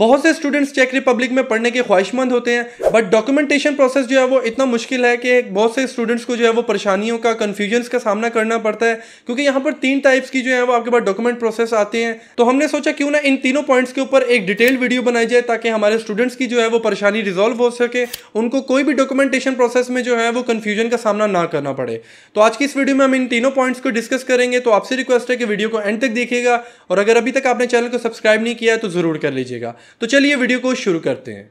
बहुत से students check Republic में पढ़ने के ख्वाहिशमंद होते हैं बट डॉक्यूमेंटेशन प्रोसेस जो है वो इतना मुश्किल है कि बहुत से स्टूडेंट्स को जो है वो परेशानियों का कन्फ्यूजन्स का सामना करना पड़ता है क्योंकि यहाँ पर तीन टाइप्स की जो है वो आपके पास डॉक्यूमेंट प्रोसेस आते हैं तो हमने सोचा क्यों ना इन तीनों पॉइंट्स के ऊपर एक डिटेल वीडियो बनाई जाए ताकि हमारे स्टूडेंट्स की जो है वो परेशानी रिजॉल्व हो सके उनको कोई भी डॉक्यूमेंटेशन प्रोसेस में जो है वो कन्फ्यूजन का सामना ना करना पड़े तो आज की इस वीडियो में हम इन तीनों पॉइंट्स को डिस्कस करेंगे तो आपसे रिक्वेस्ट है कि वीडियो को एंड तक देखिएगा और अगर अभी तक आपने चैनल को सब्सक्राइब नहीं किया तो ज़रूर कर लीजिएगा तो चलिए वीडियो को शुरू करते हैं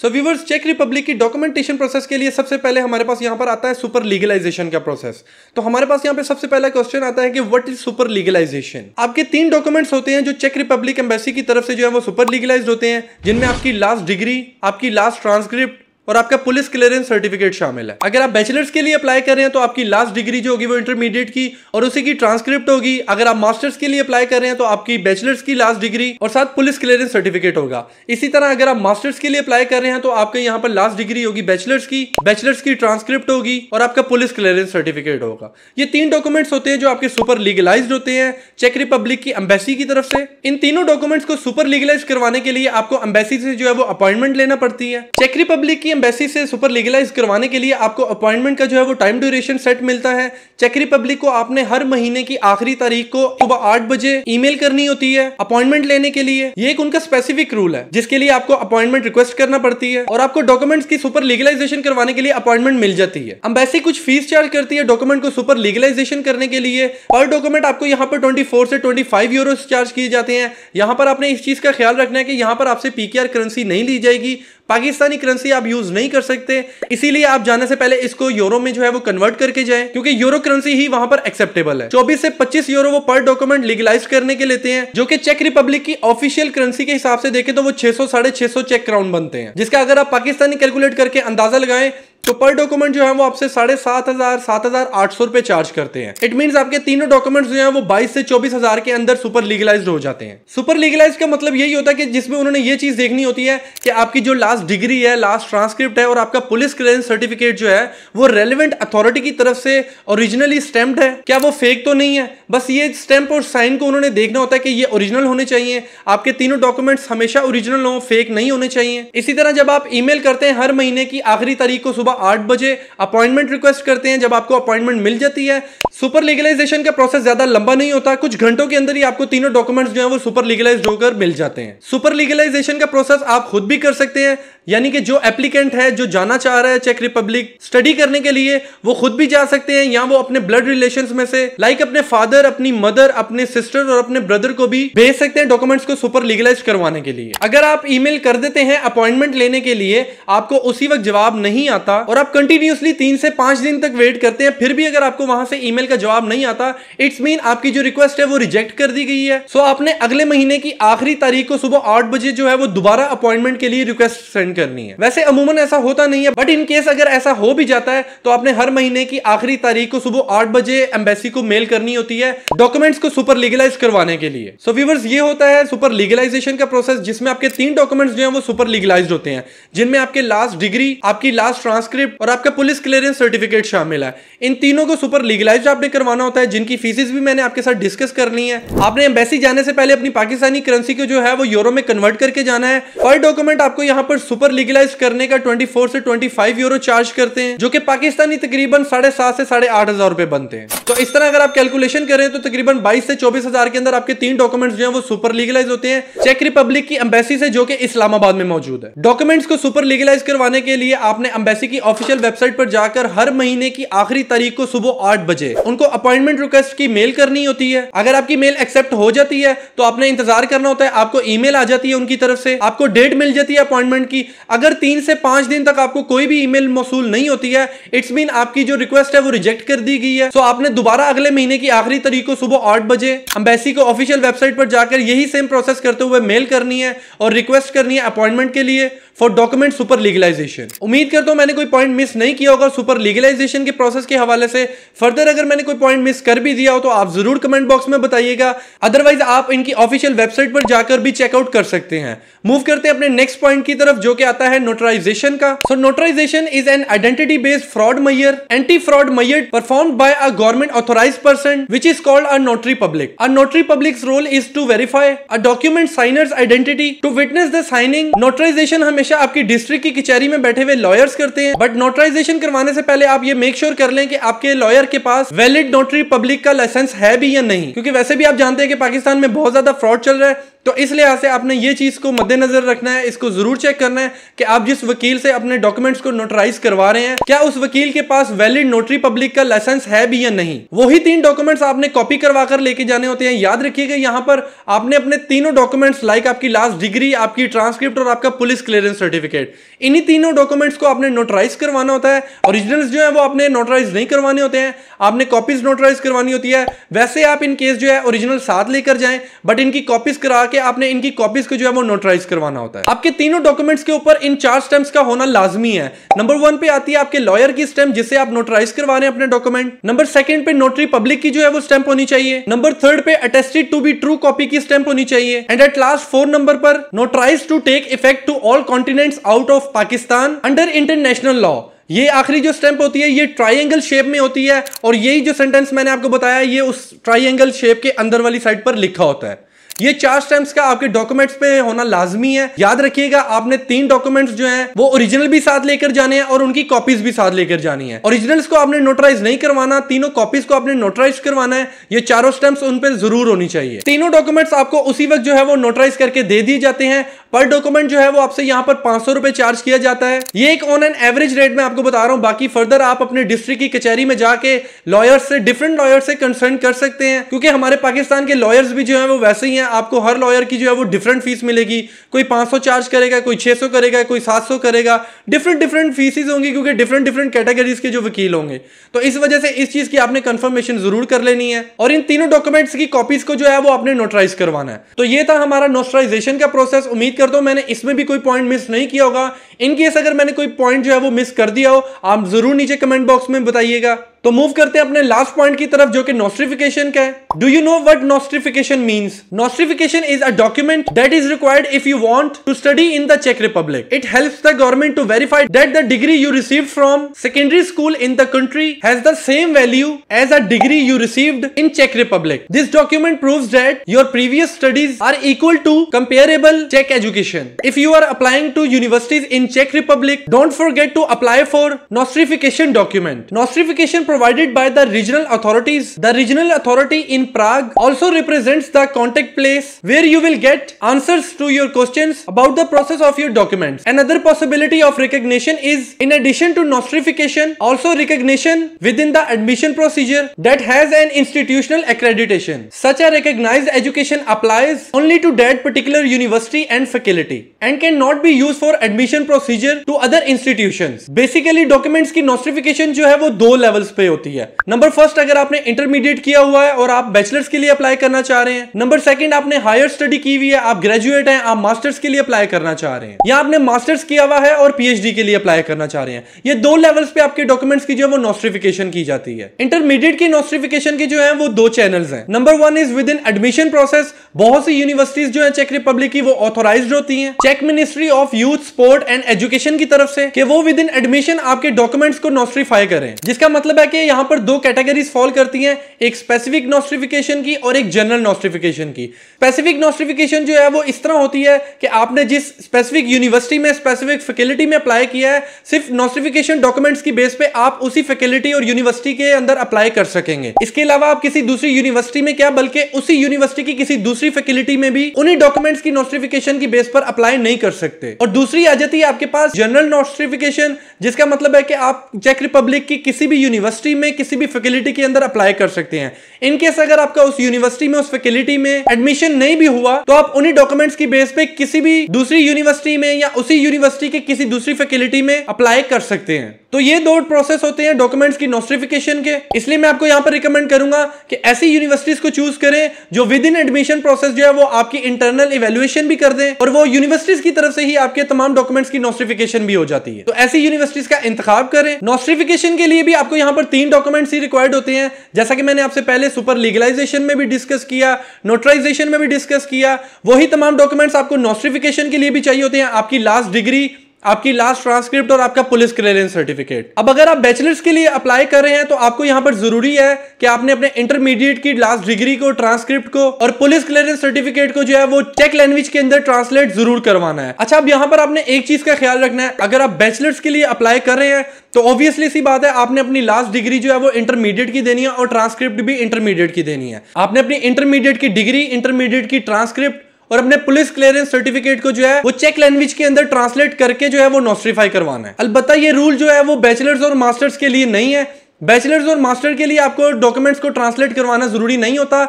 सो व्यूवर्स चेक रिपब्लिक की डॉक्यूमेंटेशन प्रोसेस के लिए सबसे पहले हमारे पास यहां पर आता है सुपर लीगलाइजेशन का प्रोसेस तो हमारे पास यहां पे सबसे पहला क्वेश्चन आता है कि व्हाट इज सुपर लीगलाइजेशन आपके तीन डॉक्यूमेंट्स होते हैं जो चेक रिपब्लिक एम्बेसी की तरफ से जो है वो सुपर लीगलाइज होते हैं जिनमें आपकी लास्ट डिग्री आपकी लास्ट ट्रांसक्रिप्ट और आपका पुलिस क्लियरेंस सर्टिफिकेट शामिल है अगर आप बैचलर्स के लिए अप्लाई कर रहे हैं तो आपकी लास्ट डिग्री जो होगी वो इंटरमीडिएट की और उसी की ट्रांसक्रिप्ट होगी अगर आप मास्टर्स के लिए अप्लाई कर रहे हैं तो आपकी बैचलर्स की लास्ट डिग्री और साथ पुलिस क्लियरेंस सर्टिफिकेट होगा इसी तरह अगर आप मास्टर्स के लिए अप्लाई कर रहे हैं तो आपके यहाँ पर लास्ट डिग्री होगी बैचलर्स की बैचलर्स की ट्रांसक्रिप्ट होगी और आपका पुलिस क्लियरेंस सर्टिफिकेट होगा ये तीन डॉक्यूमेंट्स होते हैं जो आपके सुपर लीगलाइज होते हैं चेक रिपब्लिक की एम्बेसी की तरफ से इन तीनों डॉक्यूमेंट्स को सुपर लीगलाइज करवाने के लिए आपको एम्बेसी से जो है वो अपॉइंटमेंट लेना पड़ती है चेक रिपब्लिक की एम्बेसी से सुपर लीगलाइज करवाने के लिए आपको अपॉइंटमेंट का जो है वो टाइम ड्यूरेशन सेट मिलता है चेक रिपब्लिक को आपने हर महीने की आखिरी तारीख को सुबह आठ बजे ईमेल करनी होती है अपॉइंटमेंट लेने के लिए ये एक उनका स्पेसिफिक रूल है जिसके लिए आपको अपॉइंटमेंट रिक्वेस्ट करना पड़ती है और आपको डॉक्यूमेंट की सुपर लीगलाइजेशन करवाने के लिए अपॉइंटमेंट मिल जाती है अम्बेसी कुछ फीस चार्ज करती है डॉक्यूमेंट को सुपर लीगलाइजेशन करने के लिए पर डॉक्यूमेंट आपको यहाँ पर ट्वेंटी से 25 यूरो चार्ज किए जाते हैं यहाँ पर आपने इस चीज का ख्याल रखना है कि यहाँ पर आपसे पीकेआर करेंसी नहीं ली जाएगी पाकिस्तानी करेंसी आप यूज नहीं कर सकते इसीलिए आप जाने से पहले इसको यूरो में जो है वो कन्वर्ट करके जाए क्योंकि यूरो करेंसी ही वहां पर एक्सेप्टेबल है चौबीस से पच्चीस यूरो वो पर डॉक्यूमेंट लीगलाइज करने के लेते हैं जो कि चेक रिपब्लिक की ऑफिशियल करेंसी के हिसाब से देखें तो वो छह सौ साढ़े छह सौ चेक क्राउन बनते हैं जिसका अगर आप पाकिस्तानी कैलकुलेट करके अंदाजा लगाए तो पर डॉक्यूमेंट जो है वो आपसे साढ़े सात हजार सात हजार आठ सौ रुपए चार्ज करते हैं इट मीन आपके तीनों डॉक्यूमेंट्स जो है वो बाईस से चौबीस हजार के अंदर सुपर लीगलाइज हो जाते हैं सुपर लीगलाइज का मतलब यही होता है कि जिसमें उन्होंने ये चीज देखनी होती है कि आपकी जो लास्ट डिग्री है लास्ट ट्रांसक्रिप्ट है और आपका पुलिस क्लियरेंस सर्टिफिकेट जो है वो रेलिवेंट अथॉरिटी की तरफ से ओरिजिनली स्टैम्प्ड है क्या वो फेक तो नहीं है बस ये स्टैंप और साइन को उन्होंने देखना होता है कि ये ओरिजिनल होने चाहिए आपके तीनों डॉक्यूमेंट्स हमेशा ओरिजिनल हो फेक नहीं होने चाहिए इसी तरह जब आप ईमेल करते हैं हर महीने की आखिरी तारीख को सुबह सुबह आठ बजे अपॉइंटमेंट रिक्वेस्ट करते हैं जब आपको अपॉइंटमेंट मिल जाती है सुपर लीगलाइजेशन का प्रोसेस ज्यादा लंबा नहीं होता कुछ घंटों के अंदर ही आपको तीनों डॉक्यूमेंट्स जो है वो सुपर लीगलाइज होकर मिल जाते हैं सुपर लीगलाइजेशन का प्रोसेस आप खुद भी कर सकते हैं यानी कि जो एप्लीकेंट है जो जाना चाह रहा है चेक रिपब्लिक स्टडी करने के लिए वो खुद भी जा सकते हैं या वो अपने ब्लड रिलेशन में से लाइक अपने फादर अपनी मदर अपने सिस्टर और अपने ब्रदर को भी भेज सकते हैं डॉक्यूमेंट्स को सुपर लीगलाइज करवाने के लिए अगर आप ईमेल कर देते हैं अपॉइंटमेंट लेने के लिए आपको उसी वक्त जवाब नहीं आता होगा और आप कंटिन्यूसली तीन से पांच दिन तक वेट करते हैं फिर भी अगर आपको वहां से ईमेल का जवाब नहीं आता इट्स मीन आपकी जो रिक्वेस्ट है वो रिजेक्ट कर दी गई है सो आपने अगले महीने की आखिरी तारीख को सुबह आठ बजे जो है वो दोबारा अपॉइंटमेंट के लिए रिक्वेस्ट सेंड करनी है वैसे अमूमन ऐसा होता नहीं है बट इन केस अगर ऐसा हो भी जाता है तो आपने हर महीने की आखिरी तारीख को सुबह आठ बजे एम्बेसी को मेल करनी होती है डॉक्यूमेंट्स को सुपर लीगलाइज करवाने के लिए सो so, व्यूवर्स ये होता है सुपर लीगलाइजेशन का प्रोसेस जिसमें आपके तीन डॉक्यूमेंट्स जो है वो सुपर लीगलाइज होते हैं जिनमें आपके लास्ट डिग्री आपकी लास्ट ट्रांस ट्रांसक्रिप्ट और आपका पुलिस क्लियरेंस सर्टिफिकेट शामिल है इन तीनों को सुपर लीगलाइज आपने करवाना होता है जिनकी फीसिस भी मैंने आपके साथ डिस्कस करनी है आपने एम्बेसी जाने से पहले अपनी पाकिस्तानी करेंसी को जो है वो यूरो में कन्वर्ट करके जाना है पर डॉक्यूमेंट आपको यहाँ पर सुपर लीगलाइज करने का ट्वेंटी से ट्वेंटी यूरो चार्ज करते हैं जो कि पाकिस्तानी तकरीबन साढ़े से साढ़े आठ हजार रुपए बनते हैं तो इस तरह अगर आप कैलकुलेशन करें तो तकरीबन बाईस से चौबीस हजार के अंदर आपके तीन डॉक्यूमेंट्स जो है वो सुपर लीगलाइज होते हैं चेक रिपब्लिक की एम्बेसी से जो कि इस्लामाबाद में मौजूद है डॉक्यूमेंट्स को सुपर लीगलाइज करवाने के लिए आपने एम्बेसी की की ऑफिशियल वेबसाइट पर जाकर हर महीने की आखिरी तारीख को सुबह आठ बजे उनको अपॉइंटमेंट रिक्वेस्ट की मेल करनी होती है अगर आपकी मेल एक्सेप्ट हो जाती है तो आपने इंतजार करना होता है आपको ई आ जाती है उनकी तरफ से आपको डेट मिल जाती है अपॉइंटमेंट की अगर तीन से पांच दिन तक आपको कोई भी ई मेल नहीं होती है इट्स मीन आपकी जो रिक्वेस्ट है वो रिजेक्ट कर दी गई है सो आपने दोबारा अगले महीने की आखिरी तारीख को सुबह आठ बजे अम्बेसी को ऑफिशियल वेबसाइट पर जाकर यही सेम प्रोसेस करते हुए मेल करनी है और रिक्वेस्ट करनी है अपॉइंटमेंट के लिए फॉर डॉक्यूमेंट सुपर लीगलाइजेशन उम्मीद करता हूं मैंने कोई कोई पॉइंट मिस नहीं किया होगा सुपर लीगलाइजेशन के प्रोसेस के हवाले से फर्दर अगर मैंने कोई पॉइंट मिस कर भी दिया हो तो आप जरूर कमेंट बॉक्स में बताइएगा अदरवाइज आप इनकी ऑफिशियल वेबसाइट पर जाकर भी चेकआउट कर सकते हैं मूव करते हैं अपने नेक्स्ट पॉइंट की तरफ जो कि आता है नोटराइजेशन का so notarization is an identity based fraud measure anti fraud measure perform by a government authorize person which is called a notary public a notary public's role is to verify a document signer's identity to witness the signing notarization हमेशा आपकी district की कचहरी में बैठे हुए lawyers करते हैं but notarisation करवाने से पहले आप ये मेक श्योर sure कर लें कि आपके लॉयर के पास वैलिड नोटरी पब्लिक का लाइसेंस है भी या नहीं क्योंकि वैसे भी आप जानते हैं कि पाकिस्तान में बहुत ज्यादा फ्रॉड चल रहा है तो इस लिहाज से आपने ये चीज़ को मद्देनजर रखना है इसको ज़रूर चेक करना है कि आप जिस वकील से अपने डॉक्यूमेंट्स को नोटराइज करवा रहे हैं क्या उस वकील के पास वैलिड नोटरी पब्लिक का लाइसेंस है भी या नहीं वही तीन डॉक्यूमेंट्स आपने कॉपी करवा कर लेके जाने होते हैं याद रखिएगा यहाँ पर आपने अपने तीनों डॉक्यूमेंट्स लाइक आपकी लास्ट डिग्री आपकी ट्रांसक्रिप्ट और आपका पुलिस क्लियरेंस सर्टिफिकेट इन्हीं तीनों डॉक्यूमेंट्स को आपने नोटराइज करवाना होता है ओरिजिनल्स जो है वो आपने नोटराइज नहीं करवाने होते हैं आपने कॉपीज नोटराइज करवानी होती है वैसे आप इन केस जो है ओरिजिनल साथ लेकर जाएं बट इनकी कॉपीज करा के करके आपने इनकी कॉपीज को जो है वो नोटराइज करवाना होता है आपके तीनों डॉक्यूमेंट्स के ऊपर इन चार स्टैम्प्स का होना लाजमी है नंबर वन पे आती है आपके लॉयर की स्टैम्प जिसे आप नोटराइज करवाने अपने डॉक्यूमेंट नंबर सेकंड पे नोटरी पब्लिक की जो है वो स्टैम्प होनी चाहिए नंबर थर्ड पे attested to be true copy की स्टैम्प होनी चाहिए and at last four number पर notarize to take effect to all continents out of Pakistan under international law ये आखिरी जो स्टैंप होती है ये ट्राइंगल शेप में होती है और यही जो सेंटेंस मैंने आपको बताया ये उस ट्राइंगल शेप के अंदर वाली साइड पर लिखा होता है ये चार स्टैम्प्स का आपके डॉक्यूमेंट्स पे होना लाजमी है याद रखिएगा आपने तीन डॉक्यूमेंट्स जो है वो ओरिजिनल भी साथ लेकर जाने हैं और उनकी कॉपीज भी साथ लेकर जानी है ओरिजिनल्स को आपने नोटराइज नहीं करवाना तीनों कॉपीज को आपने नोटराइज करवाना है ये चारों स्टैम्प्स उन पर जरूर होनी चाहिए तीनों डॉक्यूमेंट्स आपको उसी वक्त जो है वो नोटराइज करके दे दिए जाते हैं पर डॉक्यूमेंट जो है वो आपसे यहाँ पर पांच सौ रुपए चार्ज किया जाता है ये एक ऑन एन एवरेज रेट में आपको बता रहा हूँ बाकी फर्दर आप अपने डिस्ट्रिक्ट की कचहरी में जाके लॉयर्स से डिफरेंट लॉयर्स से कंसर्न कर सकते हैं क्योंकि हमारे पाकिस्तान के लॉयर्स भी जो है वो वैसे ही है आपको हर लॉयर की जो है वो डिफरेंट फीस मिलेगी कोई पांच सौ चार्ज करेगा कोई छह सौ करेगा कोई सात सौ करेगा डिफरेंट डिफरेंट फीसिस होंगी क्योंकि डिफरेंट डिफरेंट कैटेगरीज के जो वकील होंगे तो इस वजह से इस चीज की आपने कंफर्मेशन जरूर कर लेनी है और इन तीनों डॉक्यूमेंट्स की कॉपीज को जो है वो आपने नोटराइज करवाना है तो ये था हमारा नोटराइजेशन का प्रोसेस उम्मीद कर दो मैंने इसमें भी कोई पॉइंट मिस नहीं किया होगा इनकेस अगर मैंने कोई पॉइंट जो है वो मिस कर दिया हो आप जरूर नीचे कमेंट बॉक्स में बताइएगा तो मूव करते हैं अपने लास्ट पॉइंट की तरफ जो कि नोस्ट्रिफिकेशन का है do you know what नोस्ट्रिफिकेशन means नोस्ट्रिफिकेशन is a document that is required if you want to study in the check Republic it help the government to verify that the degree you receive from secondary school in the country has the same value as a degree you received in चेक Republic this document prove that your previous studies are equal to comparable check education if you are applying to universities in चेक Republic don't forget to apply for nostrification document nostrification provided by the regional authorities. The regional authority in Prague also represents the contact place where you will get answers to your questions about the process of your documents. Another possibility of recognition is in addition to nostrification, also recognition within the admission procedure that has an institutional accreditation. Such a recognized education applies only to that particular university and faculty and cannot be used for admission procedure to other institutions. Basically documents ki nostrification jo hai wo do levels पे होती है number first अगर आपने intermediate किया हुआ है और आप बैचलर्स के लिए अप्लाई करना चाह रहे हैं नंबर सेकंड आपने हायर स्टडी की हुई है आप ग्रेजुएट हैं आप मास्टर्स के लिए अप्लाई करना चाह रहे हैं या आपने मास्टर्स किया हुआ है और पीएचडी के लिए अप्लाई करना चाह रहे हैं ये दो लेवल्स पे आपके डॉक्यूमेंट्स की जो है वो नोस्टिफिकेशन की जाती है इंटरमीडिएट की नोस्टिफिकेशन की जो है वो दो चैनल है number one is within admission process बहुत सी यूनिवर्सिटीज जो है चेक रिपब्लिक की वो ऑथोराइज होती है चेक Ministry of Youth Sport and Education की तरफ से कि वो विद इन एडमिशन आपके डॉक्यूमेंट्स को नोस्टिफाई करें जिसका मतलब है कि यहां पर दो कैटेगरीज फॉल करती हैं एक स्पेसिफिक नोस्टिफिकेशन की और एक जनरल नोस्टिफिकेशन की स्पेसिफिक नोस्टिफिकेशन जो है वो इस तरह होती है कि आपने जिस स्पेसिफिक यूनिवर्सिटी में स्पेसिफिक फैकल्टी में अप्लाई किया है सिर्फ नोस्टिफिकेशन डॉक्यूमेंट्स की बेस पे आप उसी फैकल्टी और यूनिवर्सिटी के अंदर अप्लाई कर सकेंगे इसके अलावा आप किसी दूसरी यूनिवर्सिटी में क्या बल्कि उसी यूनिवर्सिटी की किसी दूसरी फैकल्टी में भी उन्हीं डॉक्यूमेंट्स की नोस्टिफिकेशन की बेस पर अप्लाई नहीं कर सकते और दूसरी आ जाती है आपके पास जनरल नोस्टिफिकेशन जिसका मतलब है कि आप चेक रिपब्लिक की किसी भी यूनिवर्सिटी यूनिवर्सिटी में किसी भी फैकल्टी के अंदर अप्लाई कर सकते हैं इनकेस अगर आपका उस यूनिवर्सिटी में उस फैकल्टी में एडमिशन नहीं भी हुआ तो आप उन्हीं डॉक्यूमेंट्स की बेस पे किसी भी दूसरी यूनिवर्सिटी में या उसी यूनिवर्सिटी के किसी दूसरी फैकल्टी में अप्लाई कर सकते हैं तो ये दो प्रोसेस होते हैं डॉक्यूमेंट्स की नोटिफिकेशन के इसलिए मैं आपको यहाँ पर रिकमेंड करूंगा कि ऐसी यूनिवर्सिटीज को चूज करें जो विद इन एडमिशन प्रोसेस जो है वो आपकी इंटरनल इवेल्युएशन भी कर दें और वो यूनिवर्सिटीज की तरफ से ही आपके तमाम डॉक्यूमेंट्स की नोटिफिकेशन भी हो जाती है तो ऐसी यूनिवर्सिटीज का इंतजाम करें नोटिफिकेशन के लिए भी आपको यहाँ पर तीन डॉक्यूमेंट्स ही रिक्वायर्ड होते हैं जैसा कि मैंने आपसे पहले सुपर लीगलाइजेशन में भी डिस्कस किया नोटराइजेशन में भी डिस्कस किया वही तमाम डॉक्यूमेंट्स आपको नोटिफिकेशन के लिए भी चाहिए होते हैं आपकी लास्ट डिग्री आपकी लास्ट ट्रांसक्रिप्ट और आपका पुलिस क्लियरेंस सर्टिफिकेट अब अगर आप बैचलर्स के लिए अप्लाई कर रहे हैं तो आपको यहाँ पर जरूरी है कि आपने अपने इंटरमीडिएट की लास्ट डिग्री को ट्रांसक्रिप्ट को और पुलिस क्लियरेंस सर्टिफिकेट को जो है वो चेक लैंग्वेज के अंदर ट्रांसलेट जरूर करवाना है अच्छा अब यहाँ पर आपने एक चीज का ख्याल रखना है अगर आप बैचलर्स के लिए अप्लाई कर रहे हैं तो ऑब्वियसली सी बात है आपने अपनी लास्ट डिग्री जो है वो इंटरमीडिएट की देनी है और ट्रांसक्रिप्ट भी इंटरमीडिएट की देनी है आपने अपनी इंटरमीडिएट की डिग्री इंटरमीडिएट की ट्रांसक्रिप्ट और अपने पुलिस क्लियरेंस सर्टिफिकेट को जो है वो चेक लैंग्वेज के अंदर ट्रांसलेट करके जो है वो नोस्ट्रीफाई करवाना है अलबत् ये रूल जो है वो बैचलर्स और मास्टर्स के लिए नहीं है बैचलर्स और मास्टर के लिए आपको डॉक्यूमेंट्स को ट्रांसलेट करवाना जरूरी नहीं होता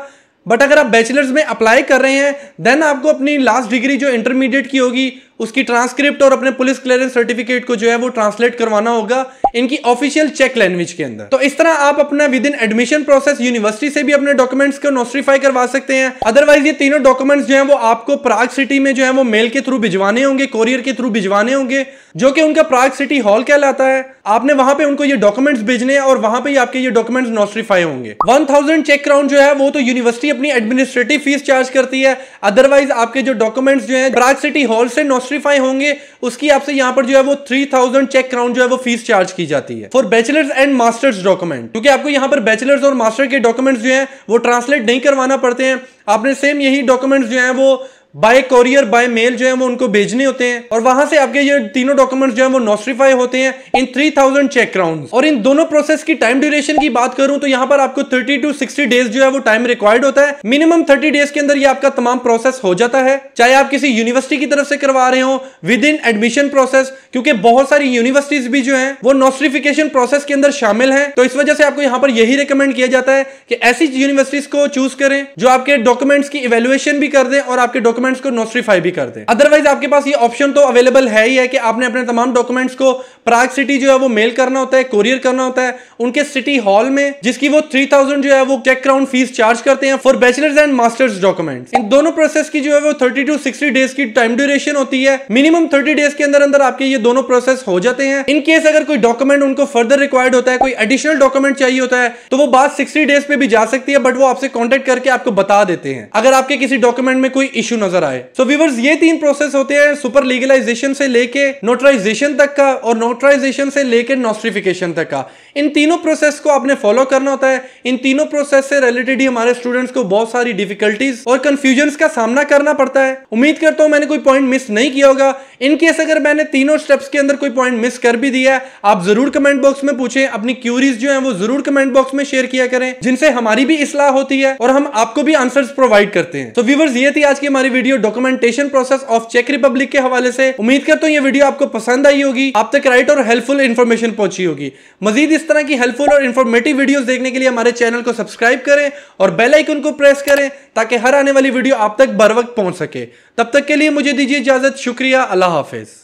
बट अगर आप बैचलर्स में अप्लाई कर रहे हैं देन आपको अपनी लास्ट डिग्री जो इंटरमीडिएट की होगी उसकी ट्रांसक्रिप्ट और अपने पुलिस क्लियरेंस सर्टिफिकेट को जो है वो ट्रांसलेट करवाना होगा इनकी ऑफिशियल चेक लैंग्वेज के अंदर तो इस तरह आप अपना within admission process university से भी अपने डॉक्यूमेंट्स को नोटिफाई करवा सकते हैं अदरवाइज ये तीनों डॉक्यूमेंट्स जो है वो आपको प्राग सिटी में जो है वो मेल के थ्रू भिजवाने होंगे कोरियर के थ्रू भिजवाने होंगे जो कि उनका प्राग सिटी हॉल कहलाता है आपने वहां पे उनको ये डॉक्यूमेंट्स भेजने हैं और वहां पे ही आपके ये डॉक्यूमेंट्स नोटिफाई होंगे 1000 चेक राउंड जो है वो तो यूनिवर्सिटी अपनी एडमिनिस्ट्रेटिव फीस चार्ज करती है अदरवाइज आपके जो डॉक्यूमेंट्स जो है प्राग सिटी हॉल से नोस्ट्री कॉस्टिफाई होंगे उसकी आपसे यहाँ पर जो है वो थ्री थाउजेंड चेक क्राउंड जो है वो फीस चार्ज की जाती है for bachelors and masters document क्योंकि आपको यहाँ पर बैचलर्स और मास्टर के डॉक्यूमेंट्स जो है वो ट्रांसलेट नहीं करवाना पड़ते हैं आपने सेम यही डॉक्यूमेंट्स जो है वो बाय कोरियर बाय मेल जो है वो उनको भेजने होते हैं और वहां से आपके ये तीनों डॉक्यूमेंट्स जो है वो नोस्टिफाई होते हैं इन 3000 चेक राउंड और इन दोनों प्रोसेस की टाइम ड्यूरेशन की बात करूं तो यहाँ पर आपको 30 टू 60 डेज जो है वो टाइम रिक्वायर्ड होता है मिनिमम 30 डेज के अंदर ये आपका तमाम प्रोसेस हो जाता है चाहे आप किसी यूनिवर्सिटी की तरफ से करवा रहे हो विद इन एडमिशन प्रोसेस क्योंकि बहुत सारी यूनिवर्सिटीज भी जो है वो नोस्टिफिकेशन प्रोसेस के अंदर शामिल है तो इस वजह से आपको यहाँ पर यही रिकमेंड किया जाता है कि ऐसी यूनिवर्सिटीज को चूज करें जो आपके डॉक्यूमेंट्स की इवेल्युएशन भी कर दें और आपके डॉक्यूमेंट डॉक्यूमेंट्स को नोटिफाई भी कर दे अदरवाइज आपके पास ये ऑप्शन तो अवेलेबल है ही है कि आपने अपने तमाम डॉक्यूमेंट्स को प्राग सिटी जो है वो मेल करना होता है कोरियर करना होता है उनके सिटी हॉल में जिसकी वो थ्री जो है वो चेक क्राउन फीस चार्ज करते हैं for bachelors and masters document इन दोनों प्रोसेस की जो है वो थर्टी टू सिक्सटी डेज की टाइम ड्यूरेशन होती है मिनिमम थर्टी डेज के अंदर अंदर आपके ये दोनों प्रोसेस हो जाते हैं इन केस अगर कोई डॉक्यूमेंट उनको फर्दर रिक्वायर्ड होता है कोई एडिशनल डॉक्यूमेंट चाहिए होता है तो वो बात सिक्सटी डेज पे भी जा सकती है बट वो आपसे कॉन्टेक्ट करके आपको बता देते हैं अगर आपके किसी डॉक्यूमेंट में कोई इशू ना नजर आए सो so, व्यूवर्स ये तीन प्रोसेस होते हैं सुपर लीगलाइजेशन से लेके नोटराइजेशन तक का और नोटराइजेशन से लेके नोस्ट्रिफिकेशन तक का इन तीनों प्रोसेस को आपने फॉलो करना होता है इन तीनों प्रोसेस से रिलेटेड ही हमारे स्टूडेंट्स को बहुत सारी डिफिकल्टीज और कंफ्यूजन का सामना करना पड़ता है उम्मीद करता हूं मैंने कोई पॉइंट मिस नहीं किया होगा इनकेस अगर मैंने तीनों स्टेप्स के अंदर कोई पॉइंट मिस कर भी दिया है आप जरूर कमेंट बॉक्स में पूछें अपनी क्यूरीज जो है वो जरूर कमेंट बॉक्स में शेयर किया करें जिनसे हमारी भी इसलाह होती है और हम आपको भी आंसर प्रोवाइड करते हैं तो व्यूवर्स ये थी आज की हमारी वीडियो डॉक्यूमेंटेशन प्रोसेस ऑफ चेक रिपब्लिक के हवाले से उम्मीद करता हूँ ये वीडियो आपको पसंद आई होगी आप तक राइट और हेल्पफुल इन्फॉर्मेशन पहुंची होगी मजीद इस तरह की हेल्पफुल और इन्फॉर्मेटिव वीडियो देखने के लिए हमारे चैनल को सब्सक्राइब करें और बेल आइकन को प्रेस करें ताकि हर आने वाली वीडियो आप तक बर वक्त पहुंच सके तब तक के लिए मुझे दीजिए इजाजत शुक्रिया अल्लाह हाफिज़